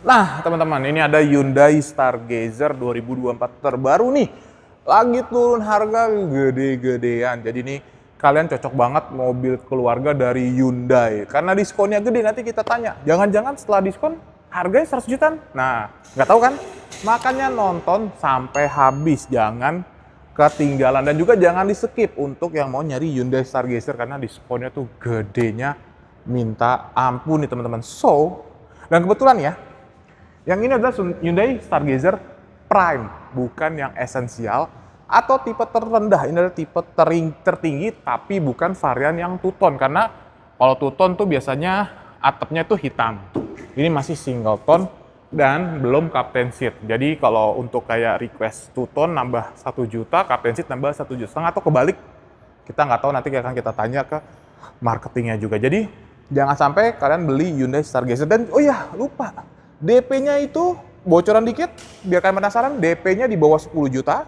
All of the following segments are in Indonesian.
Nah, teman-teman, ini ada Hyundai Stargazer 2024 terbaru nih. Lagi turun harga gede-gedean. Jadi nih kalian cocok banget mobil keluarga dari Hyundai. Karena diskonnya gede, nanti kita tanya. Jangan-jangan setelah diskon harganya 100 jutaan. Nah, nggak tahu kan? Makanya nonton sampai habis. Jangan ketinggalan. Dan juga jangan di skip untuk yang mau nyari Hyundai Stargazer. Karena diskonnya tuh gedenya minta ampun nih teman-teman. So, dan kebetulan ya, yang ini adalah Hyundai Stargazer Prime, bukan yang esensial atau tipe terendah. Ini adalah tipe tering, tertinggi tapi bukan varian yang tuton karena kalau tuton tuh biasanya atapnya tuh hitam. Ini masih single tone dan belum captain seat. Jadi kalau untuk kayak request two nambah satu juta, captain seat nambah satu juta setengah atau kebalik. Kita nggak tahu nanti akan kita tanya ke marketingnya juga. Jadi jangan sampai kalian beli Hyundai Stargazer dan oh ya lupa DP-nya itu bocoran dikit, biar kalian penasaran, DP-nya di bawah 10 juta.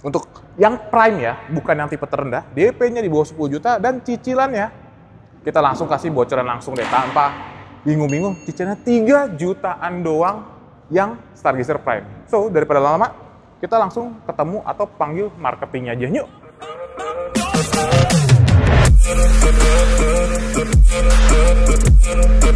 Untuk yang prime ya, bukan yang tipe terendah, DP-nya di bawah 10 juta dan cicilannya kita langsung kasih bocoran langsung deh tanpa bingung-bingung cicilannya 3 jutaan doang yang Stargazer Prime. So, daripada lama-lama, kita langsung ketemu atau panggil marketingnya aja yuk. oh, oh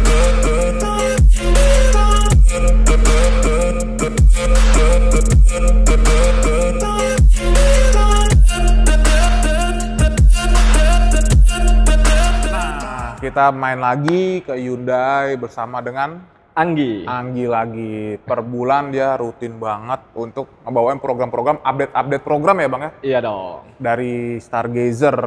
kita main lagi ke Hyundai bersama dengan Anggi. Anggi lagi per bulan dia rutin banget untuk ngebawain program-program update-update program ya bang ya. Iya dong. Dari Stargazer.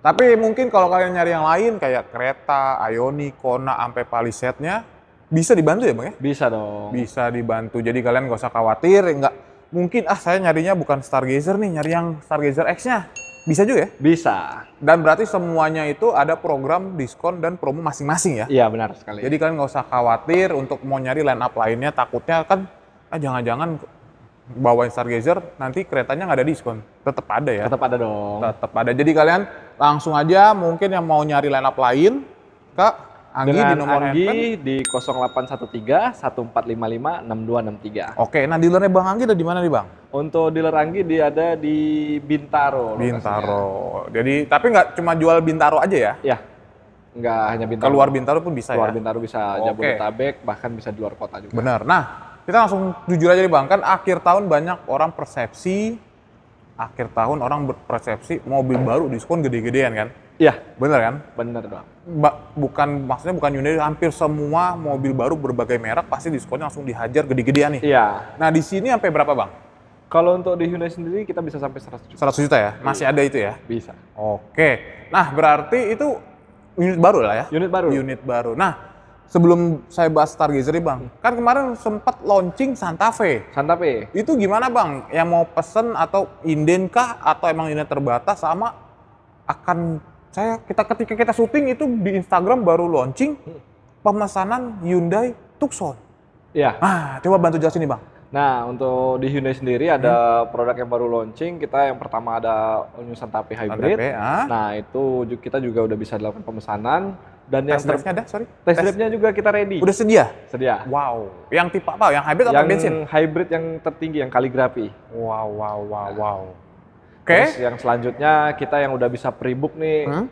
Tapi mungkin kalau kalian nyari yang lain kayak kereta, Ioni, Kona, sampai palisetnya bisa dibantu ya bang ya? Bisa dong. Bisa dibantu. Jadi kalian gak usah khawatir, nggak mungkin ah saya nyarinya bukan Stargazer nih, nyari yang Stargazer X-nya bisa juga ya? Bisa. Dan berarti semuanya itu ada program diskon dan promo masing-masing ya? Iya benar sekali. Jadi kalian nggak usah khawatir untuk mau nyari line up lainnya, takutnya kan ah jangan-jangan bawain Stargazer nanti keretanya nggak ada diskon. Tetap ada ya? Tetap ada dong. Tetap ada. Jadi kalian langsung aja mungkin yang mau nyari line up lain, Kak, Anggi dengan di nomor Anggi handphone. di 0813 1455 6263. Oke, nah dealernya Bang Anggi ada di mana nih Bang? Untuk dealer Anggi dia ada di Bintaro. Bintaro. Lokasinya. Jadi tapi nggak cuma jual Bintaro aja ya? Iya. Nggak hanya Bintaro. Keluar Bintaro pun bisa Keluar ya? Bintaro bisa Oke. Jabodetabek, bahkan bisa di luar kota juga. Benar. Nah, kita langsung jujur aja nih Bang, kan akhir tahun banyak orang persepsi akhir tahun orang berpersepsi mobil baru diskon gede-gedean kan? Iya. Bener kan? Bener dong. Ba bukan maksudnya bukan Hyundai, hampir semua mobil baru berbagai merek pasti diskonnya langsung dihajar gede-gedean nih. Iya. Nah di sini sampai berapa bang? Kalau untuk di Hyundai sendiri kita bisa sampai 100 juta. 100 juta ya? Masih iya. ada itu ya? Bisa. Oke. Nah berarti itu unit baru lah ya? Unit baru. Unit baru. Nah sebelum saya bahas Stargazer nih bang, hmm. kan kemarin sempat launching Santa Fe. Santa Fe. Itu gimana bang? Yang mau pesen atau inden kah? Atau emang unit terbatas sama akan saya kita ketika kita syuting itu di Instagram baru launching pemesanan Hyundai Tucson. Iya. Ah, coba bantu jelasin nih bang. Nah, untuk di Hyundai sendiri ada hmm. produk yang baru launching. Kita yang pertama ada New Santa Fe Hybrid. Santa Fe, ah. Nah, itu kita juga udah bisa dilakukan pemesanan. Dan yang drive-nya ada, sorry. Test, drive-nya juga kita ready. Udah sedia? Sedia. Wow. Yang tipe apa? Yang hybrid yang bensin? Yang hybrid yang tertinggi, yang kaligrafi. Wow, wow, wow, nah. wow. Okay. Terus yang selanjutnya kita yang udah bisa pre-book nih. Hmm?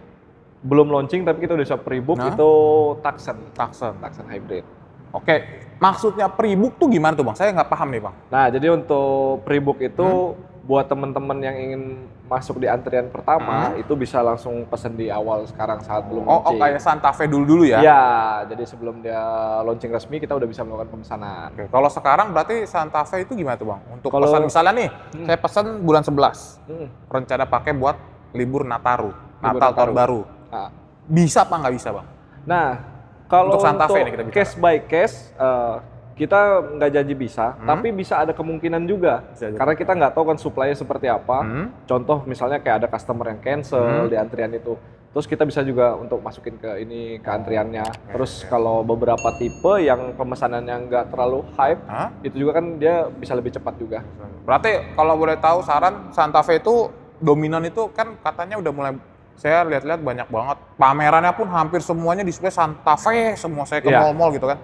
Belum launching tapi kita udah bisa pre-book nah. itu Tucson. Tucson. Tucson Hybrid. Oke, okay. maksudnya pre-book tuh gimana tuh Bang? Saya nggak paham nih Bang. Nah, jadi untuk pre-book itu hmm buat temen-temen yang ingin masuk di antrian pertama hmm. itu bisa langsung pesen di awal sekarang saat belum oh, oh launching. Oh, kayak Santa Fe dulu dulu ya? Iya, jadi sebelum dia launching resmi kita udah bisa melakukan pemesanan. Oke, kalau sekarang berarti Santa Fe itu gimana tuh bang? Untuk kalau, pesan misalnya nih, hmm. saya pesan bulan 11, hmm. rencana pakai buat libur Nataru, libur Natal Nataru. tahun baru. Nah. Bisa apa nggak bisa bang? Nah, kalau untuk Santa Fe untuk kita bicara. case by case, uh, kita nggak janji bisa, hmm. tapi bisa ada kemungkinan juga. Bisa Karena kita nggak tahu kan supply seperti apa. Hmm. Contoh misalnya kayak ada customer yang cancel hmm. di antrian itu. Terus kita bisa juga untuk masukin ke ini ke antriannya. Terus kalau beberapa tipe yang pemesanannya nggak terlalu hype, huh? itu juga kan dia bisa lebih cepat juga. Berarti kalau boleh tahu saran Santa Fe itu dominan itu kan katanya udah mulai saya lihat-lihat banyak banget pamerannya pun hampir semuanya display Santa Fe semua saya ke yeah. mall-mall gitu kan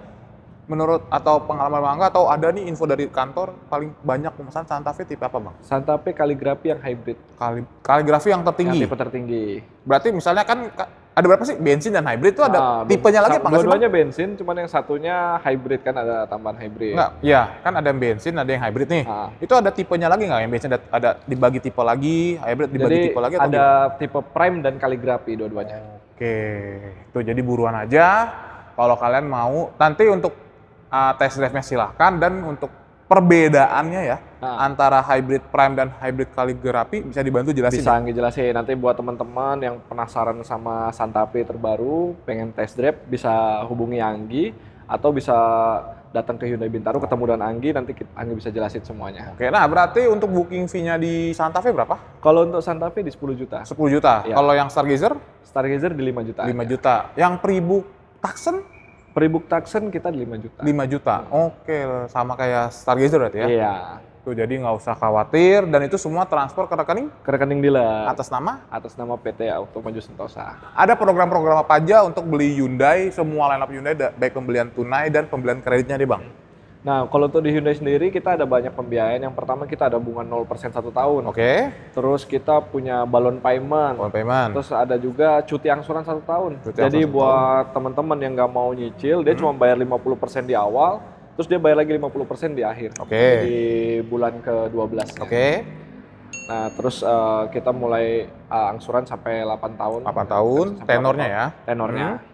menurut atau pengalaman Bang atau ada nih info dari kantor paling banyak pemesan Santa Fe tipe apa Bang? Santa Fe kaligrafi yang hybrid. Kali, kaligrafi yang tertinggi. Yang tipe tertinggi. Berarti misalnya kan ada berapa sih bensin dan hybrid itu ada ah, tipenya lagi apa Dua-duanya bensin, cuman yang satunya hybrid kan ada tambahan hybrid. Enggak, ya kan ada yang bensin, ada yang hybrid nih. Nah. Itu ada tipenya lagi nggak yang bensin ada, ada dibagi tipe lagi, hybrid dibagi Jadi, tipe lagi atau ada gimana? tipe prime dan kaligrafi dua-duanya. Oke, itu jadi buruan aja kalau kalian mau nanti untuk uh, test drive-nya silahkan dan untuk perbedaannya ya nah. antara hybrid prime dan hybrid kaligrafi bisa dibantu jelasin bisa ya? ngejelasin nanti buat teman-teman yang penasaran sama Santa Fe terbaru pengen test drive bisa hubungi Anggi atau bisa datang ke Hyundai Bintaro ah. ketemu dengan Anggi nanti Anggi bisa jelasin semuanya. Oke, nah berarti untuk booking fee-nya di Santa Fe berapa? Kalau untuk Santa Fe di 10 juta. 10 juta. Ya. Kalau yang Stargazer? Stargazer di 5 juta. 5 juta. Yang pre-book Per Taksen kita di 5 juta. 5 juta. Hmm. Oke, sama kayak Stargazer berarti ya? Iya. Tuh, jadi nggak usah khawatir dan itu semua transfer ke rekening? Ke rekening dealer. Atas nama? Atas nama PT Auto Maju Sentosa. Ada program-program apa aja untuk beli Hyundai, semua line up Hyundai, baik pembelian tunai dan pembelian kreditnya nih Bang? Nah, kalau untuk di Hyundai sendiri kita ada banyak pembiayaan. Yang pertama kita ada bunga 0% satu tahun. Oke. Okay. Terus kita punya balon payment. Balon payment. Terus ada juga cuti angsuran satu tahun. Cuti Jadi buat teman-teman yang nggak mau nyicil, dia hmm. cuma bayar 50% di awal, terus dia bayar lagi 50% di akhir. Oke. Okay. Di bulan ke-12. Oke. Okay. Nah, terus uh, kita mulai uh, angsuran sampai 8 tahun. 8 tahun, tenornya 8 ya. tahun. ya. Tenornya. Hmm.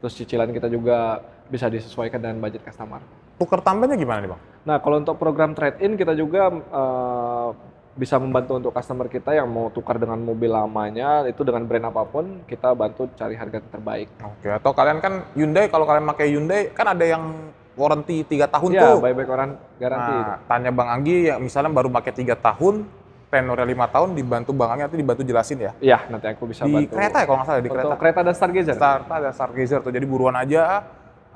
Terus cicilan kita juga bisa disesuaikan dengan budget customer. Tukar tambahnya gimana nih bang? Nah kalau untuk program trade-in kita juga uh, bisa membantu untuk customer kita yang mau tukar dengan mobil lamanya itu dengan brand apapun kita bantu cari harga terbaik. Oke, atau kalian kan Hyundai kalau kalian pakai Hyundai kan ada yang warranty tiga tahun ya, tuh. Iya, baik orang garansi. Nah, tanya Bang Anggi ya misalnya baru pakai tiga tahun tenornya lima tahun dibantu Bang Anggi nanti dibantu jelasin ya. Iya, nanti aku bisa di bantu. Di kereta ya kalau nggak salah di kereta. Untuk kereta dan Stargazer. Star, ada Stargazer tuh. Jadi buruan aja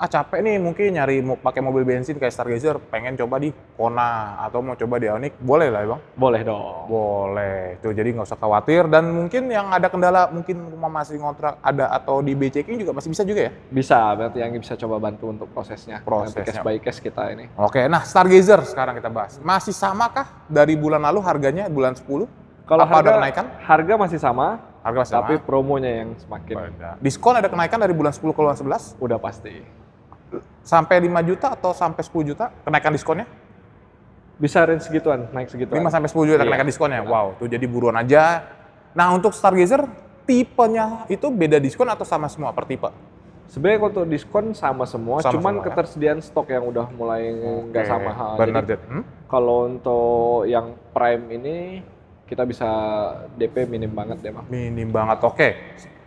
ah capek nih mungkin nyari mau pakai mobil bensin kayak Stargazer pengen coba di Kona atau mau coba di Ioniq boleh lah ya bang boleh dong boleh tuh jadi nggak usah khawatir dan mungkin yang ada kendala mungkin masih ngontrak ada atau di BCK juga masih bisa juga ya bisa berarti yang bisa coba bantu untuk prosesnya prosesnya case by case kita ini oke nah Stargazer sekarang kita bahas masih sama kah dari bulan lalu harganya bulan 10 kalau Apa harga, ada kenaikan? Harga masih sama, harga masih tapi promonya yang semakin Beda. diskon ada kenaikan dari bulan 10 ke bulan 11 udah pasti sampai 5 juta atau sampai 10 juta kenaikan diskonnya? Bisa range segituan, naik segituan. 5 sampai 10 juta iya. kenaikan diskonnya. Iya. Wow, tuh jadi buruan aja. Nah, untuk Stargazer tipenya itu beda diskon atau sama semua per tipe? Sebenarnya untuk diskon sama semua, sama cuman semua, ya. ketersediaan ya. stok yang udah mulai nggak okay. sama. Benar, Jadi, hmm? kalau untuk yang prime ini kita bisa DP minim banget deh, Bang. Minim banget. Oke. Okay.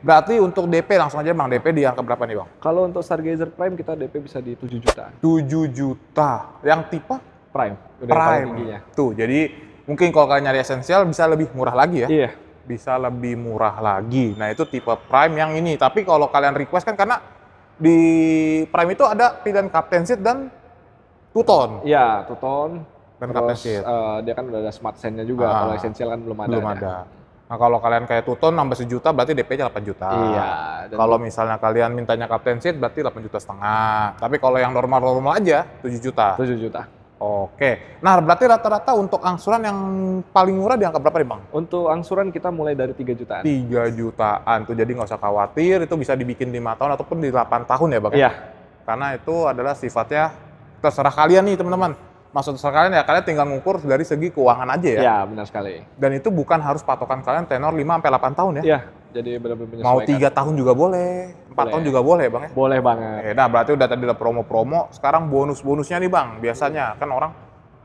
Berarti untuk DP langsung aja Bang, DP di angka berapa nih Bang? Kalau untuk Stargazer Prime kita DP bisa di 7 juta. 7 juta. Yang tipe Prime. Udah Prime. Tuh, jadi mungkin kalau kalian nyari esensial bisa lebih murah lagi ya. Iya. Bisa lebih murah lagi. Nah, itu tipe Prime yang ini. Tapi kalau kalian request kan karena di Prime itu ada pilihan Captain Seat dan Tuton. Iya, Tuton. Dan Terus, Captain Seat. Uh, dia kan udah ada smart sendnya juga. Ah, kalau esensial kan belum ada. Belum ya. ada. Nah kalau kalian kayak Tuton nambah sejuta berarti DP-nya 8 juta. Iya. Kalau misalnya kalian mintanya Captain Seat berarti 8 juta setengah. Tapi kalau yang normal-normal aja 7 juta. 7 juta. Oke. Nah berarti rata-rata untuk angsuran yang paling murah di angka berapa nih Bang? Untuk angsuran kita mulai dari 3 jutaan. 3 jutaan. Tuh jadi nggak usah khawatir itu bisa dibikin 5 tahun ataupun di 8 tahun ya Bang? Iya. Karena itu adalah sifatnya terserah kalian nih teman-teman maksud kalian ya kalian tinggal ngukur dari segi keuangan aja ya. Iya, benar sekali. Dan itu bukan harus patokan kalian tenor 5 sampai 8 tahun ya. Iya, jadi benar-benar Mau 3 tahun juga boleh, 4 boleh. tahun juga boleh, Bang ya. Boleh banget. Eh, nah, berarti udah tadi udah promo-promo, sekarang bonus-bonusnya nih, Bang. Biasanya kan orang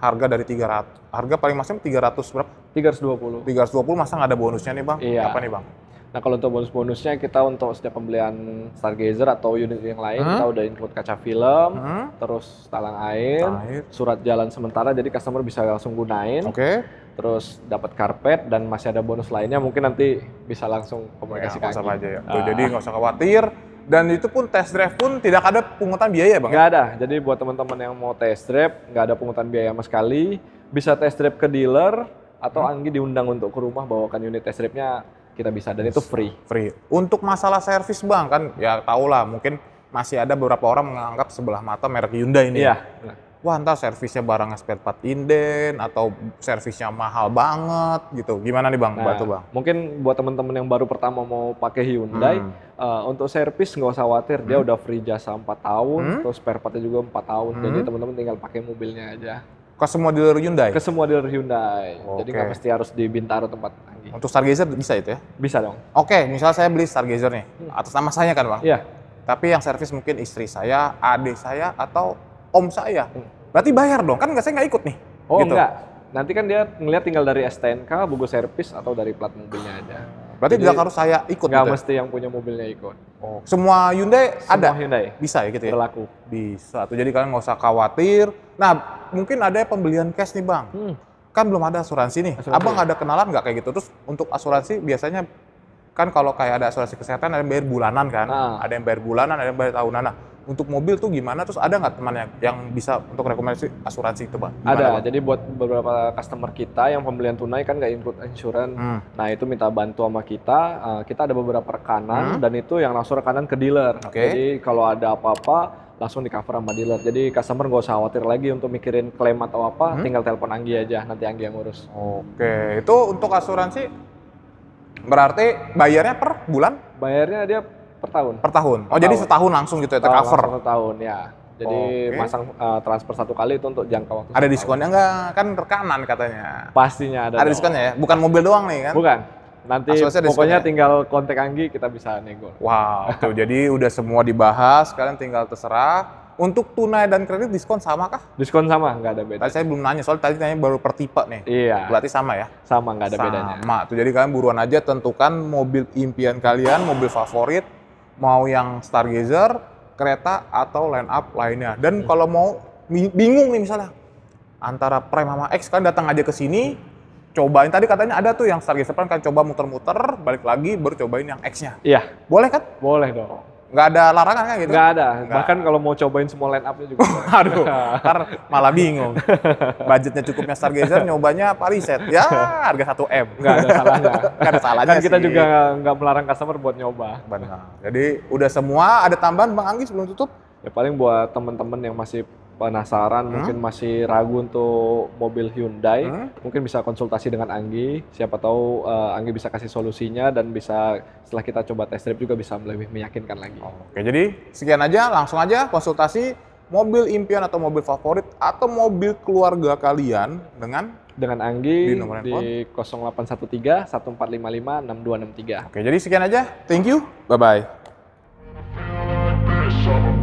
harga dari 300 harga paling maksimum 300 berapa? 320. 320 masa nggak ada bonusnya nih, Bang? Iya. Apa nih, Bang? Nah kalau untuk bonus-bonusnya kita untuk setiap pembelian Stargazer atau unit yang lain hmm? kita udah include kaca film, hmm? terus talang air, air, surat jalan sementara jadi customer bisa langsung gunain. Oke. Okay. Terus dapat karpet dan masih ada bonus lainnya mungkin nanti bisa langsung komunikasikan. Ya, aja ya. Tuh, ah. Jadi nggak usah khawatir dan itu pun test drive pun tidak ada pungutan biaya bang? Ya? Nggak ada. Jadi buat teman-teman yang mau test drive nggak ada pungutan biaya sama sekali. Bisa test drive ke dealer atau hmm. Anggi diundang untuk ke rumah bawakan unit test drive-nya kita bisa dan itu free. Free. Untuk masalah servis bang kan ya tau lah mungkin masih ada beberapa orang menganggap sebelah mata merek Hyundai ini. Iya. Wah entah servisnya barangnya spare part inden atau servisnya mahal banget gitu. Gimana nih bang, nah, batu bang? Mungkin buat teman-teman yang baru pertama mau pakai Hyundai, hmm. uh, untuk servis nggak usah khawatir, hmm. dia udah free jasa 4 tahun, hmm? terus spare partnya juga 4 tahun. Hmm? Jadi teman-teman tinggal pakai mobilnya aja. Ke semua dealer Hyundai? Ke semua dealer Hyundai. Okay. Jadi nggak mesti harus di Bintaro tempat lagi. Untuk Stargazer bisa itu ya? Bisa dong. Oke, okay, misalnya saya beli Stargazer nih, hmm. atas nama saya kan Bang? Iya. Tapi yang servis mungkin istri saya, adik saya, atau om saya. Hmm. Berarti bayar dong, kan nggak saya nggak ikut nih? Oh gitu. enggak, nanti kan dia ngeliat tinggal dari STNK, buku servis, atau dari plat mobilnya aja. Berarti Jadi, tidak harus saya ikut. Gak gitu ya? mesti yang punya mobilnya ikut. Oh, semua Hyundai semua ada. Hyundai. Bisa ya gitu ya. Berlaku. Bisa. Tuh jadi kalian nggak usah khawatir. Nah, mungkin ada pembelian cash nih bang. Hmm. Kan belum ada asuransi nih. Asuransi. Abang ada kenalan nggak kayak gitu? Terus untuk asuransi biasanya kan kalau kayak ada asuransi kesehatan ada yang bayar bulanan kan, nah. ada yang bayar bulanan, ada yang bayar tahunan. Nah, untuk mobil tuh gimana terus ada nggak teman yang bisa untuk rekomendasi asuransi itu bang? ada bang? jadi buat beberapa customer kita yang pembelian tunai kan nggak include insurance hmm. nah itu minta bantu sama kita uh, kita ada beberapa rekanan hmm. dan itu yang langsung rekanan ke dealer okay. jadi kalau ada apa-apa langsung di cover sama dealer. Jadi customer nggak usah khawatir lagi untuk mikirin klaim atau apa, hmm? tinggal telepon Anggi aja, nanti Anggi yang ngurus. Oke, itu untuk asuransi berarti bayarnya per bulan? Bayarnya dia per tahun. Per tahun. Oh, per jadi tahun. setahun langsung gitu ya tercover. Per tahun, ya. Jadi okay. masang uh, transfer satu kali itu untuk jangka waktu. Ada diskonnya enggak? Kan rekanan katanya. Pastinya ada. Ada diskonnya ya? Bukan mobil doang nih kan? Bukan. Nanti pokoknya diskonnya. Ya? tinggal kontak Anggi kita bisa nego. Wow, tuh jadi udah semua dibahas, kalian tinggal terserah. Untuk tunai dan kredit diskon sama kah? Diskon sama, nggak ada beda. Tadi saya belum nanya, soalnya tadi nanya baru per tipe nih. Iya. Berarti sama ya? Sama, nggak ada sama. bedanya. Sama. Tuh jadi kalian buruan aja tentukan mobil impian kalian, mobil favorit, mau yang stargazer, kereta atau line up lainnya. Dan hmm. kalau mau bingung nih misalnya antara Prime sama X kan datang aja ke sini, cobain tadi katanya ada tuh yang stargazer kan coba muter-muter, balik lagi baru cobain yang X-nya. Iya. Boleh kan? Boleh dong. Nggak ada larangan kan gitu? Nggak ada. Nggak. Bahkan kalau mau cobain semua line up-nya juga. Aduh, ntar malah bingung. Budgetnya cukupnya Stargazer, nyobanya riset, Ya, harga 1M. Nggak ada salahnya. Nggak ada salahnya Dan kita juga nggak melarang customer buat nyoba. Benar. Jadi udah semua, ada tambahan Bang Anggi sebelum tutup? Ya paling buat temen-temen yang masih penasaran, huh? mungkin masih ragu untuk mobil Hyundai, huh? mungkin bisa konsultasi dengan Anggi. Siapa tahu uh, Anggi bisa kasih solusinya dan bisa setelah kita coba test drive juga bisa lebih meyakinkan lagi. Oh, oke, jadi sekian aja, langsung aja konsultasi mobil impian atau mobil favorit atau mobil keluarga kalian dengan dengan Anggi di, nomor di 0813 1455 6263. Oke, jadi sekian aja. Thank you. Bye bye.